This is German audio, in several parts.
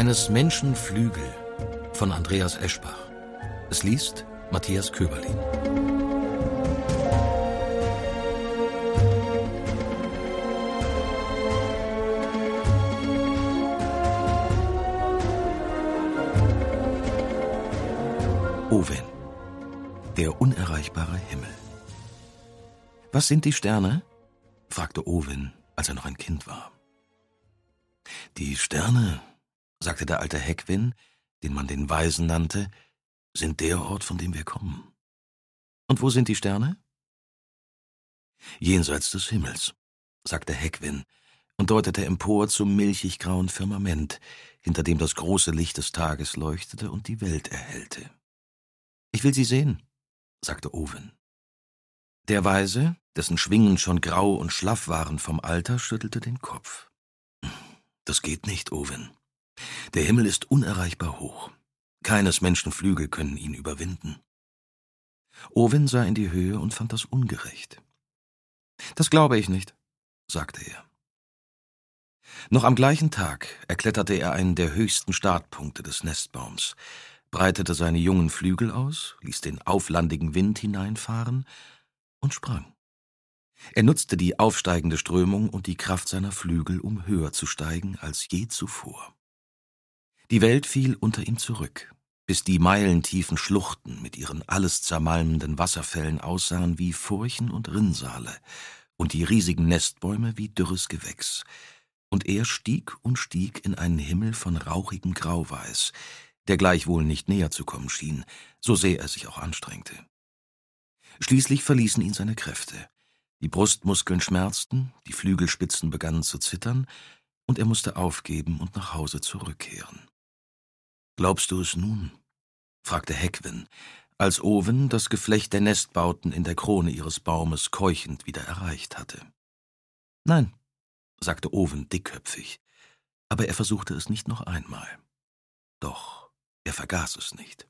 Eines Menschen Flügel von Andreas Eschbach. Es liest Matthias Köberlin. Owen. Der unerreichbare Himmel. Was sind die Sterne? fragte Owen, als er noch ein Kind war. Die Sterne, sagte der alte Heckwin, den man den Weisen nannte, sind der Ort, von dem wir kommen. Und wo sind die Sterne? Jenseits des Himmels, sagte Heckwin und deutete empor zum milchiggrauen Firmament, hinter dem das große Licht des Tages leuchtete und die Welt erhellte. Ich will sie sehen, sagte Owen. Der Weise, dessen Schwingen schon grau und schlaff waren vom Alter, schüttelte den Kopf. Das geht nicht, Owen, der Himmel ist unerreichbar hoch. Keines Menschen Flügel können ihn überwinden. Owen sah in die Höhe und fand das ungerecht. Das glaube ich nicht, sagte er. Noch am gleichen Tag erkletterte er einen der höchsten Startpunkte des Nestbaums, breitete seine jungen Flügel aus, ließ den auflandigen Wind hineinfahren und sprang. Er nutzte die aufsteigende Strömung und die Kraft seiner Flügel, um höher zu steigen als je zuvor. Die Welt fiel unter ihm zurück, bis die meilentiefen Schluchten mit ihren alles zermalmenden Wasserfällen aussahen wie Furchen und Rinnsale und die riesigen Nestbäume wie dürres Gewächs. Und er stieg und stieg in einen Himmel von rauchigem Grauweiß, der gleichwohl nicht näher zu kommen schien, so sehr er sich auch anstrengte. Schließlich verließen ihn seine Kräfte. Die Brustmuskeln schmerzten, die Flügelspitzen begannen zu zittern, und er musste aufgeben und nach Hause zurückkehren. Glaubst du es nun? fragte Heckwin, als Owen das Geflecht der Nestbauten in der Krone ihres Baumes keuchend wieder erreicht hatte. Nein, sagte Owen dickköpfig, aber er versuchte es nicht noch einmal. Doch er vergaß es nicht.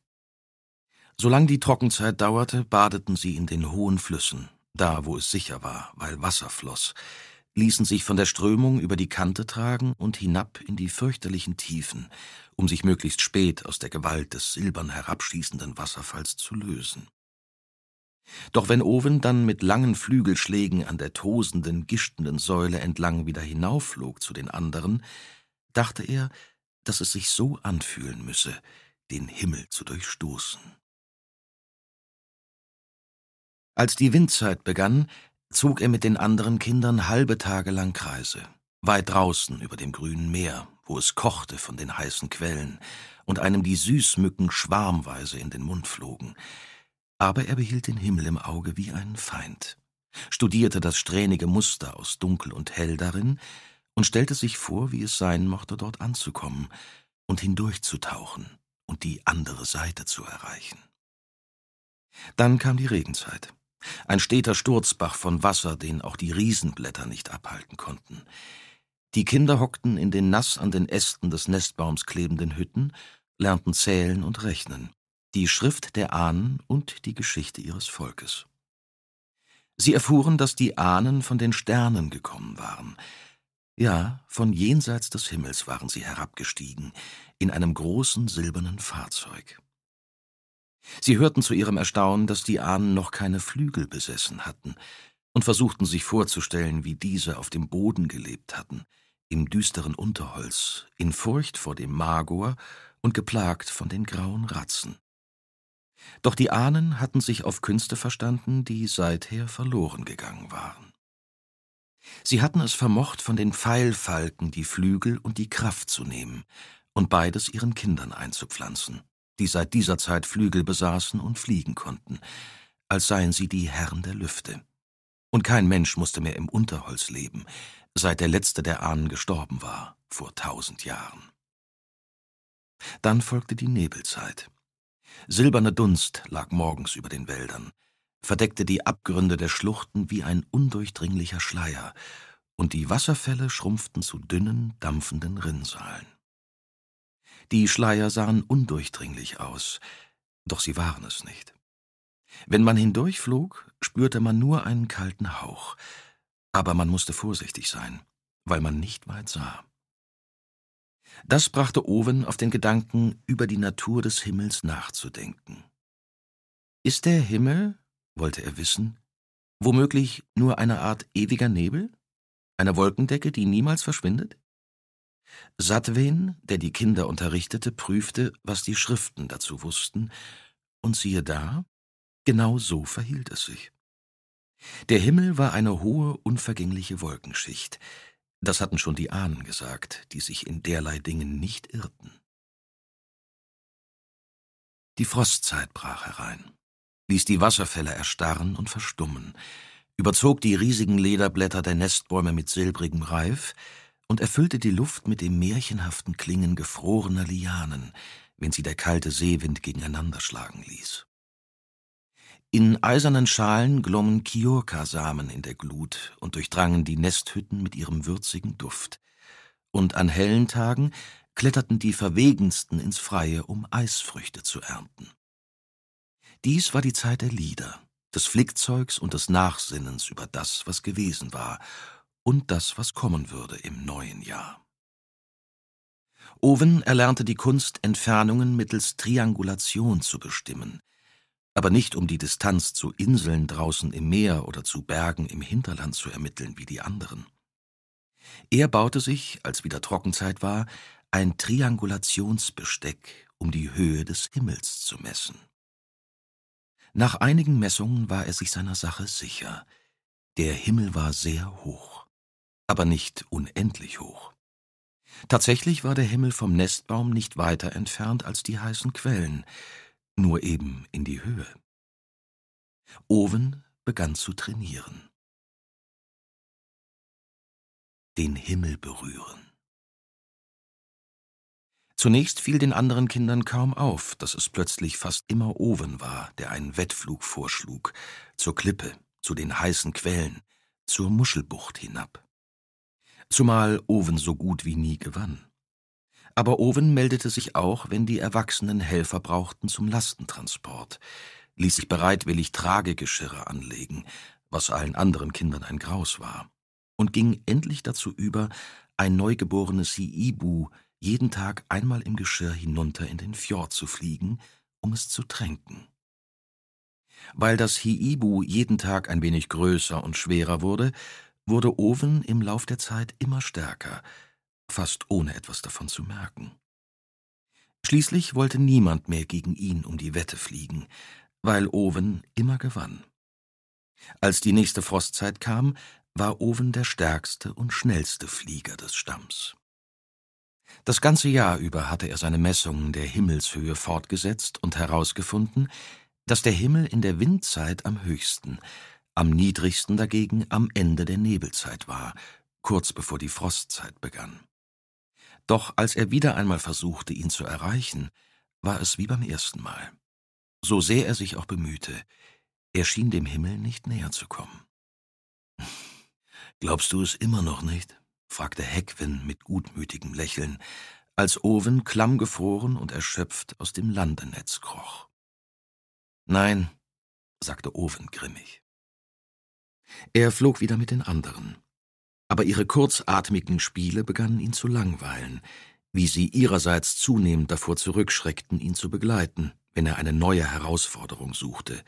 Solange die Trockenzeit dauerte, badeten sie in den hohen Flüssen, da wo es sicher war, weil Wasser floss, ließen sich von der Strömung über die Kante tragen und hinab in die fürchterlichen Tiefen, um sich möglichst spät aus der Gewalt des silbern herabschießenden Wasserfalls zu lösen. Doch wenn Owen dann mit langen Flügelschlägen an der tosenden, gischtenden Säule entlang wieder hinaufflog zu den anderen, dachte er, dass es sich so anfühlen müsse, den Himmel zu durchstoßen. Als die Windzeit begann, zog er mit den anderen Kindern halbe Tage lang Kreise, weit draußen über dem grünen Meer, wo es kochte von den heißen Quellen und einem die Süßmücken schwarmweise in den Mund flogen. Aber er behielt den Himmel im Auge wie einen Feind, studierte das strähnige Muster aus Dunkel und Hell darin und stellte sich vor, wie es sein mochte, dort anzukommen und hindurchzutauchen und die andere Seite zu erreichen. Dann kam die Regenzeit. Ein steter Sturzbach von Wasser, den auch die Riesenblätter nicht abhalten konnten. Die Kinder hockten in den nass an den Ästen des Nestbaums klebenden Hütten, lernten zählen und rechnen, die Schrift der Ahnen und die Geschichte ihres Volkes. Sie erfuhren, dass die Ahnen von den Sternen gekommen waren. Ja, von jenseits des Himmels waren sie herabgestiegen, in einem großen silbernen Fahrzeug. Sie hörten zu ihrem Erstaunen, dass die Ahnen noch keine Flügel besessen hatten, und versuchten sich vorzustellen, wie diese auf dem Boden gelebt hatten, im düsteren Unterholz, in Furcht vor dem Magor und geplagt von den grauen Ratzen. Doch die Ahnen hatten sich auf Künste verstanden, die seither verloren gegangen waren. Sie hatten es vermocht, von den Pfeilfalken die Flügel und die Kraft zu nehmen und beides ihren Kindern einzupflanzen die seit dieser Zeit Flügel besaßen und fliegen konnten, als seien sie die Herren der Lüfte. Und kein Mensch musste mehr im Unterholz leben, seit der letzte der Ahnen gestorben war, vor tausend Jahren. Dann folgte die Nebelzeit. Silberner Dunst lag morgens über den Wäldern, verdeckte die Abgründe der Schluchten wie ein undurchdringlicher Schleier, und die Wasserfälle schrumpften zu dünnen, dampfenden Rinnsalen. Die Schleier sahen undurchdringlich aus, doch sie waren es nicht. Wenn man hindurchflog, spürte man nur einen kalten Hauch, aber man musste vorsichtig sein, weil man nicht weit sah. Das brachte Owen auf den Gedanken, über die Natur des Himmels nachzudenken. Ist der Himmel, wollte er wissen, womöglich nur eine Art ewiger Nebel? Eine Wolkendecke, die niemals verschwindet? Satwin, der die Kinder unterrichtete, prüfte, was die Schriften dazu wussten, und siehe da, genau so verhielt es sich. Der Himmel war eine hohe, unvergängliche Wolkenschicht, das hatten schon die Ahnen gesagt, die sich in derlei Dingen nicht irrten. Die Frostzeit brach herein, ließ die Wasserfälle erstarren und verstummen, überzog die riesigen Lederblätter der Nestbäume mit silbrigem Reif, und erfüllte die Luft mit dem märchenhaften Klingen gefrorener Lianen, wenn sie der kalte Seewind gegeneinander schlagen ließ. In eisernen Schalen glommen kiorka samen in der Glut und durchdrangen die Nesthütten mit ihrem würzigen Duft. Und an hellen Tagen kletterten die Verwegensten ins Freie, um Eisfrüchte zu ernten. Dies war die Zeit der Lieder, des Flickzeugs und des Nachsinnens über das, was gewesen war, und das, was kommen würde im neuen Jahr. Owen erlernte die Kunst, Entfernungen mittels Triangulation zu bestimmen, aber nicht um die Distanz zu Inseln draußen im Meer oder zu Bergen im Hinterland zu ermitteln wie die anderen. Er baute sich, als wieder Trockenzeit war, ein Triangulationsbesteck, um die Höhe des Himmels zu messen. Nach einigen Messungen war er sich seiner Sache sicher. Der Himmel war sehr hoch aber nicht unendlich hoch. Tatsächlich war der Himmel vom Nestbaum nicht weiter entfernt als die heißen Quellen, nur eben in die Höhe. Owen begann zu trainieren. Den Himmel berühren. Zunächst fiel den anderen Kindern kaum auf, dass es plötzlich fast immer Owen war, der einen Wettflug vorschlug, zur Klippe, zu den heißen Quellen, zur Muschelbucht hinab zumal Owen so gut wie nie gewann. Aber Owen meldete sich auch, wenn die Erwachsenen Helfer brauchten zum Lastentransport, ließ sich bereitwillig Tragegeschirre anlegen, was allen anderen Kindern ein Graus war, und ging endlich dazu über, ein neugeborenes Iibu jeden Tag einmal im Geschirr hinunter in den Fjord zu fliegen, um es zu tränken. Weil das Hiibu jeden Tag ein wenig größer und schwerer wurde, wurde Owen im Lauf der Zeit immer stärker, fast ohne etwas davon zu merken. Schließlich wollte niemand mehr gegen ihn um die Wette fliegen, weil Owen immer gewann. Als die nächste Frostzeit kam, war Owen der stärkste und schnellste Flieger des Stamms. Das ganze Jahr über hatte er seine Messungen der Himmelshöhe fortgesetzt und herausgefunden, dass der Himmel in der Windzeit am höchsten, am niedrigsten dagegen am Ende der Nebelzeit war, kurz bevor die Frostzeit begann. Doch als er wieder einmal versuchte, ihn zu erreichen, war es wie beim ersten Mal. So sehr er sich auch bemühte, er schien dem Himmel nicht näher zu kommen. Glaubst du es immer noch nicht? fragte Heckwin mit gutmütigem Lächeln, als Owen klammgefroren und erschöpft aus dem Landenetz kroch. Nein, sagte Owen grimmig. Er flog wieder mit den anderen. Aber ihre kurzatmigen Spiele begannen ihn zu langweilen, wie sie ihrerseits zunehmend davor zurückschreckten, ihn zu begleiten, wenn er eine neue Herausforderung suchte,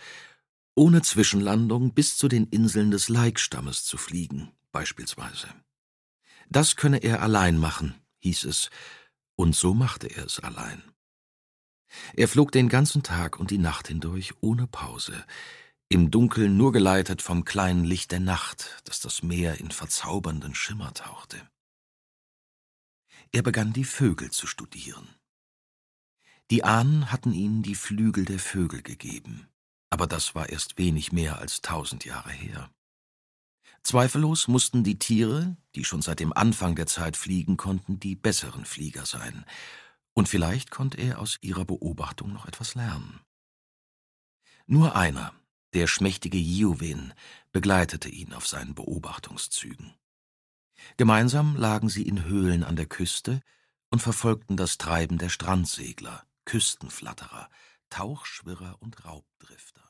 ohne Zwischenlandung bis zu den Inseln des Leikstammes zu fliegen, beispielsweise. Das könne er allein machen, hieß es, und so machte er es allein. Er flog den ganzen Tag und die Nacht hindurch ohne Pause, im Dunkeln nur geleitet vom kleinen Licht der Nacht, das das Meer in verzaubernden Schimmer tauchte. Er begann die Vögel zu studieren. Die Ahnen hatten ihnen die Flügel der Vögel gegeben, aber das war erst wenig mehr als tausend Jahre her. Zweifellos mussten die Tiere, die schon seit dem Anfang der Zeit fliegen konnten, die besseren Flieger sein, und vielleicht konnte er aus ihrer Beobachtung noch etwas lernen. Nur einer, der schmächtige Juwin begleitete ihn auf seinen Beobachtungszügen. Gemeinsam lagen sie in Höhlen an der Küste und verfolgten das Treiben der Strandsegler, Küstenflatterer, Tauchschwirrer und Raubdrifter.